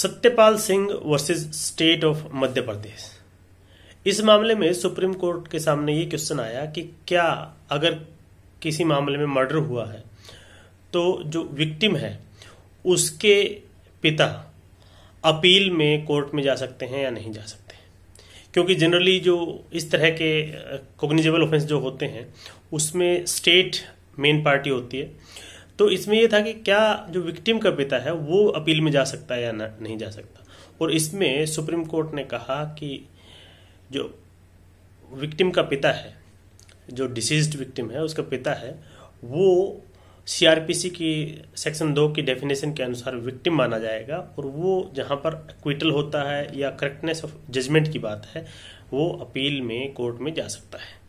Satyapal Singh versus state of Madhya Pradesh इस मामले में सुप्रीम कोर्ट के सामने ये क्वेश्चन आया कि क्या अगर किसी मामले में मर्डर हुआ है तो जो विक्टिम है उसके पिता अपील में कोर्ट में जा सकते हैं या नहीं जा सकते क्योंकि जनरली जो इस तरह के कोग्निजेबल ऑफेंस जो होते हैं उसमें स्टेट मेन पार्टी होती है तो इसमें यह था कि क्या जो विक्टिम का पिता है वो अपील में जा सकता है या नहीं जा सकता और इसमें सुप्रीम कोर्ट ने कहा कि जो विक्टिम का पिता है जो डिसीज विक्टिम है उसका पिता है वो सीआरपीसी की सेक्शन दो की डेफिनेशन के अनुसार विक्टिम माना जाएगा और वो जहाँ पर क्विटल होता है या करेक्टनेस ऑफ जजमेंट की बात है वो अपील में कोर्ट में जा सकता है